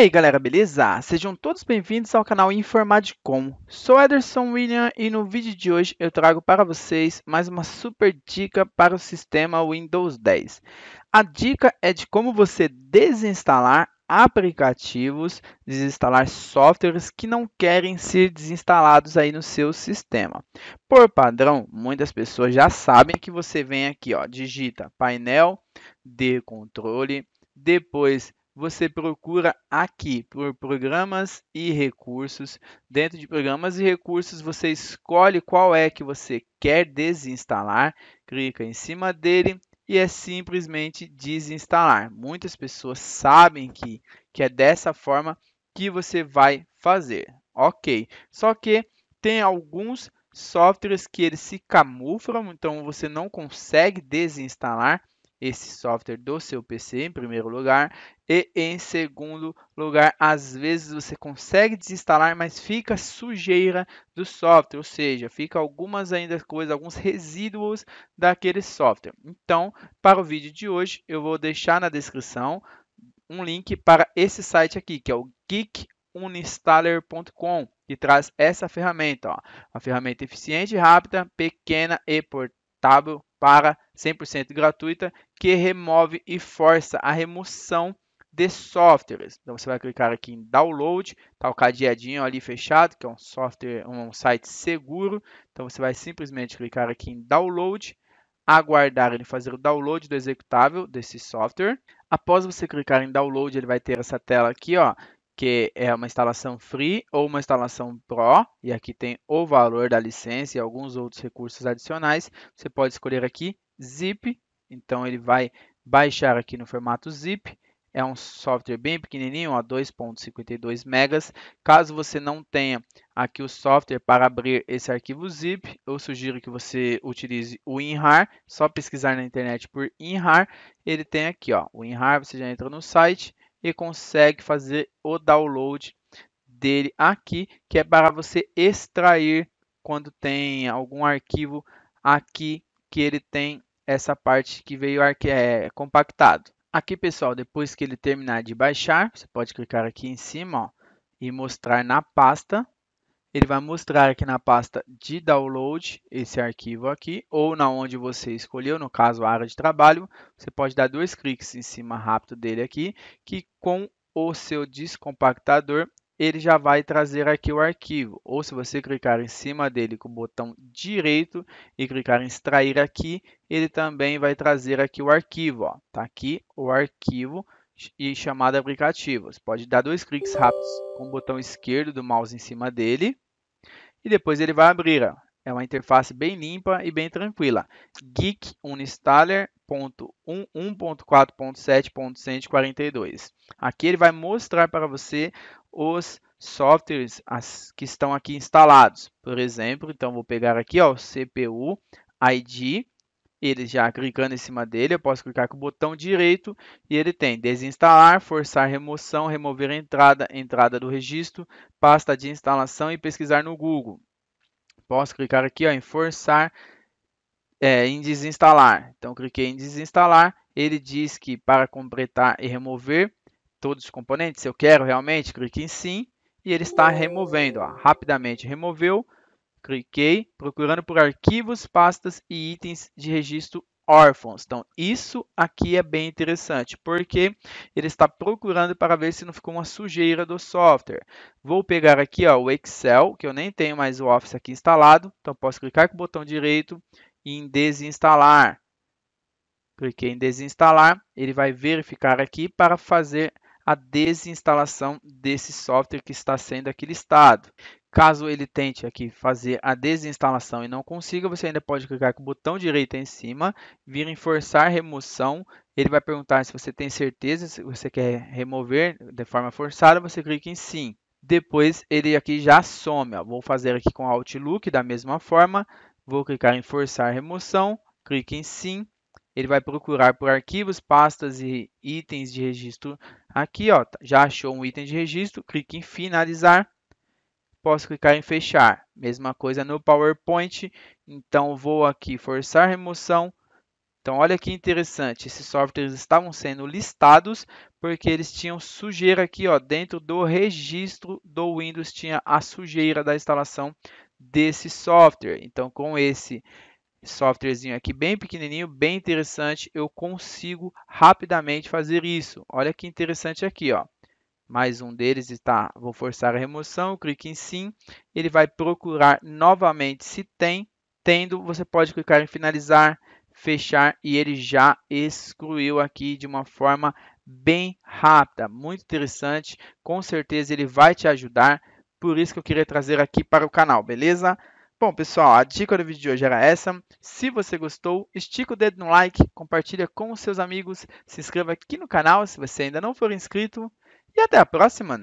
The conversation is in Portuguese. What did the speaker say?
aí, galera, beleza? Sejam todos bem-vindos ao canal Informaticom. Sou Ederson William e no vídeo de hoje eu trago para vocês mais uma super dica para o sistema Windows 10. A dica é de como você desinstalar aplicativos, desinstalar softwares que não querem ser desinstalados aí no seu sistema. Por padrão, muitas pessoas já sabem que você vem aqui, ó, digita painel de controle, depois você procura aqui por programas e recursos. Dentro de programas e recursos, você escolhe qual é que você quer desinstalar, clica em cima dele e é simplesmente desinstalar. Muitas pessoas sabem que, que é dessa forma que você vai fazer. Ok, só que tem alguns softwares que eles se camuflam, então você não consegue desinstalar esse software do seu PC em primeiro lugar e em segundo lugar, às vezes você consegue desinstalar, mas fica sujeira do software, ou seja, fica algumas ainda coisas, alguns resíduos daquele software. Então, para o vídeo de hoje, eu vou deixar na descrição um link para esse site aqui, que é o geekuninstaller.com, que traz essa ferramenta, ó, uma ferramenta eficiente, rápida, pequena e portátil para 100% gratuita que remove e força a remoção de softwares. Então você vai clicar aqui em download, tá o cadeadinho ali fechado, que é um software, um site seguro. Então você vai simplesmente clicar aqui em download, aguardar ele fazer o download do executável desse software. Após você clicar em download, ele vai ter essa tela aqui, ó, que é uma instalação free ou uma instalação pro, e aqui tem o valor da licença e alguns outros recursos adicionais. Você pode escolher aqui zip, então ele vai baixar aqui no formato zip. É um software bem pequenininho, 2.52 megas. Caso você não tenha aqui o software para abrir esse arquivo zip, eu sugiro que você utilize o WinRAR. Só pesquisar na internet por WinRAR, ele tem aqui, ó, o WinRAR. Você já entra no site, e consegue fazer o download dele aqui, que é para você extrair quando tem algum arquivo aqui que ele tem essa parte que veio é, compactado. Aqui, pessoal, depois que ele terminar de baixar, você pode clicar aqui em cima ó, e mostrar na pasta ele vai mostrar aqui na pasta de download esse arquivo aqui, ou na onde você escolheu, no caso a área de trabalho, você pode dar dois cliques em cima rápido dele aqui, que com o seu descompactador ele já vai trazer aqui o arquivo. Ou se você clicar em cima dele com o botão direito e clicar em extrair aqui, ele também vai trazer aqui o arquivo. Está aqui o arquivo e chamado aplicativo. Você pode dar dois cliques rápidos com o botão esquerdo do mouse em cima dele e depois ele vai abrir. É uma interface bem limpa e bem tranquila. Geek Uninstaller 1.4.7.142. Aqui ele vai mostrar para você os softwares que estão aqui instalados. Por exemplo, então vou pegar aqui ó, o CPU ID ele já clicando em cima dele, eu posso clicar com o botão direito e ele tem desinstalar, forçar remoção, remover a entrada, entrada do registro, pasta de instalação e pesquisar no Google. Posso clicar aqui ó, em forçar, é, em desinstalar. Então, cliquei em desinstalar. Ele diz que para completar e remover todos os componentes, se eu quero realmente, clique em sim. E ele está removendo. Ó, rapidamente removeu cliquei, procurando por arquivos, pastas e itens de registro órfãos. Então, isso aqui é bem interessante, porque ele está procurando para ver se não ficou uma sujeira do software. Vou pegar aqui ó, o Excel, que eu nem tenho mais o Office aqui instalado, então posso clicar com o botão direito em desinstalar. Cliquei em desinstalar, ele vai verificar aqui para fazer a desinstalação desse software que está sendo aqui listado. Caso ele tente aqui fazer a desinstalação e não consiga, você ainda pode clicar com o botão direito em cima, vir em forçar remoção, ele vai perguntar se você tem certeza, se você quer remover de forma forçada, você clica em sim. Depois ele aqui já some, ó. vou fazer aqui com Outlook da mesma forma, vou clicar em forçar remoção, clique em sim, ele vai procurar por arquivos, pastas e itens de registro Aqui, ó, tá, já achou um item de registro, clique em finalizar. Posso clicar em fechar. Mesma coisa no PowerPoint. Então, vou aqui forçar remoção. Então, olha que interessante, esses softwares estavam sendo listados porque eles tinham sujeira aqui, ó, dentro do registro do Windows tinha a sujeira da instalação desse software. Então, com esse softwarezinho aqui bem pequenininho, bem interessante, eu consigo rapidamente fazer isso. Olha que interessante aqui, ó. Mais um deles está, vou forçar a remoção, clique em sim, ele vai procurar novamente se tem, tendo, você pode clicar em finalizar, fechar e ele já excluiu aqui de uma forma bem rápida, muito interessante, com certeza ele vai te ajudar, por isso que eu queria trazer aqui para o canal, beleza? Bom, pessoal, a dica do vídeo de hoje era essa. Se você gostou, estica o dedo no like, compartilha com os seus amigos, se inscreva aqui no canal se você ainda não for inscrito e até a próxima!